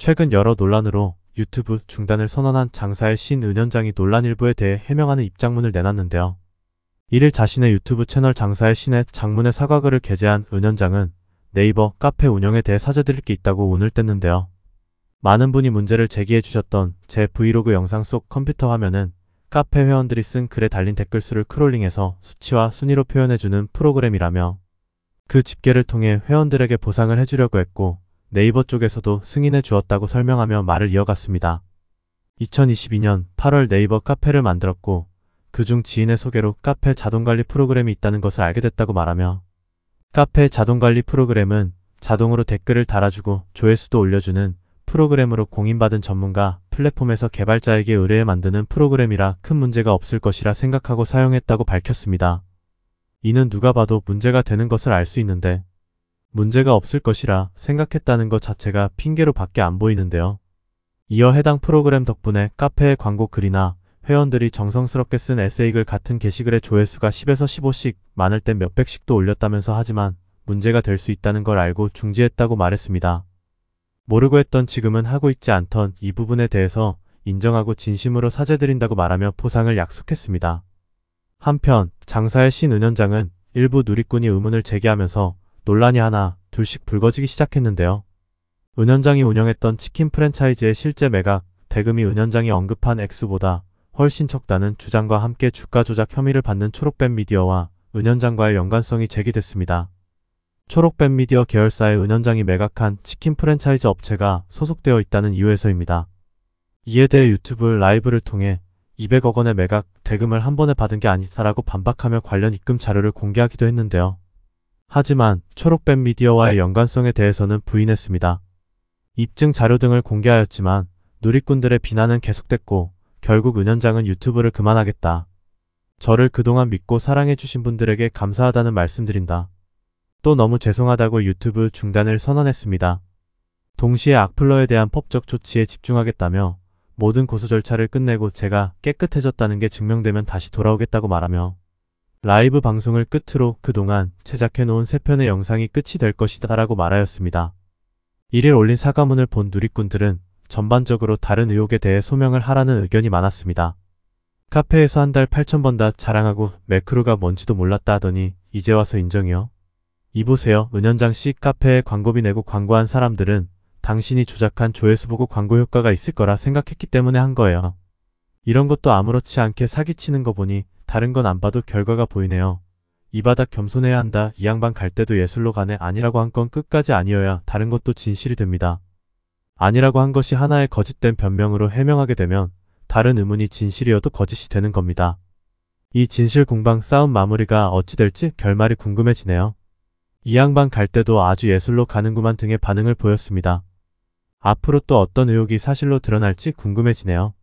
최근 여러 논란으로 유튜브 중단을 선언한 장사의 신 은현장이 논란 일부에 대해 해명하는 입장문을 내놨는데요. 이를 자신의 유튜브 채널 장사의 신의 장문의 사과글을 게재한 은현장은 네이버 카페 운영에 대해 사죄드릴 게 있다고 운을 뗐는데요. 많은 분이 문제를 제기해 주셨던 제 브이로그 영상 속 컴퓨터 화면은 카페 회원들이 쓴 글에 달린 댓글 수를 크롤링해서 수치와 순위로 표현해주는 프로그램이라며 그 집계를 통해 회원들에게 보상을 해주려고 했고 네이버 쪽에서도 승인해 주었다고 설명하며 말을 이어갔습니다. 2022년 8월 네이버 카페를 만들었고 그 중 지인의 소개로 카페 자동관리 프로그램이 있다는 것을 알게 됐다고 말하며 카페 자동관리 프로그램은 자동으로 댓글을 달아주고 조회수도 올려주는 프로그램으로 공인받은 전문가 플랫폼에서 개발자에게 의뢰해 만드는 프로그램이라 큰 문제가 없을 것이라 생각하고 사용했다고 밝혔습니다. 이는 누가 봐도 문제가 되는 것을 알 수 있는데 문제가 없을 것이라 생각했다는 것 자체가 핑계로 밖에 안 보이는데요. 이어 해당 프로그램 덕분에 카페의 광고 글이나 회원들이 정성스럽게 쓴 에세이글 같은 게시글의 조회수가 10에서 15씩 많을 땐 몇백씩도 올렸다면서 하지만 문제가 될 수 있다는 걸 알고 중지했다고 말했습니다. 모르고 했던 지금은 하고 있지 않던 이 부분에 대해서 인정하고 진심으로 사죄드린다고 말하며 포상을 약속했습니다. 한편 장사의 신 은현장은 일부 누리꾼이 의문을 제기하면서 논란이 하나, 둘씩 불거지기 시작했는데요. 은현장이 운영했던 치킨 프랜차이즈의 실제 매각, 대금이 은현장이 언급한 액수보다 훨씬 적다는 주장과 함께 주가 조작 혐의를 받는 초록뱀 미디어와 은현장과의 연관성이 제기됐습니다. 초록뱀 미디어 계열사의 은현장이 매각한 치킨 프랜차이즈 업체가 소속되어 있다는 이유에서입니다. 이에 대해 유튜브 라이브를 통해 200억 원의 매각, 대금을 한 번에 받은 게아니사라고 반박하며 관련 입금 자료를 공개하기도 했는데요. 하지만 초록뱀 미디어와의 네. 연관성에 대해서는 부인했습니다. 입증 자료 등을 공개하였지만 누리꾼들의 비난은 계속됐고 결국 은현장은 유튜브를 그만하겠다. 저를 그동안 믿고 사랑해주신 분들에게 감사하다는 말씀드린다. 또 너무 죄송하다고 유튜브 중단을 선언했습니다. 동시에 악플러에 대한 법적 조치에 집중하겠다며 모든 고소 절차를 끝내고 제가 깨끗해졌다는 게 증명되면 다시 돌아오겠다고 말하며 라이브 방송을 끝으로 그동안 제작해놓은 3편의 영상이 끝이 될 것이다 라고 말하였습니다. 이를 올린 사과문을 본 누리꾼들은 전반적으로 다른 의혹에 대해 소명을 하라는 의견이 많았습니다. 카페에서 한 달 8천번 다 자랑하고 매크로가 뭔지도 몰랐다 하더니 이제 와서 인정이요. 이보세요 은현장 씨 카페에 광고비 내고 광고한 사람들은 당신이 조작한 조회수 보고 광고 효과가 있을 거라 생각했기 때문에 한 거예요. 이런 것도 아무렇지 않게 사기치는 거 보니 다른 건 안 봐도 결과가 보이네요. 이 바닥 겸손해야 한다. 이 양반 갈 때도 예술로 가네. 아니라고 한 건 끝까지 아니어야 다른 것도 진실이 됩니다. 아니라고 한 것이 하나의 거짓된 변명으로 해명하게 되면 다른 의문이 진실이어도 거짓이 되는 겁니다. 이 진실 공방 싸움 마무리가 어찌 될지 결말이 궁금해지네요. 이 양반 갈 때도 아주 예술로 가는구만 등의 반응을 보였습니다. 앞으로 또 어떤 의혹이 사실로 드러날지 궁금해지네요.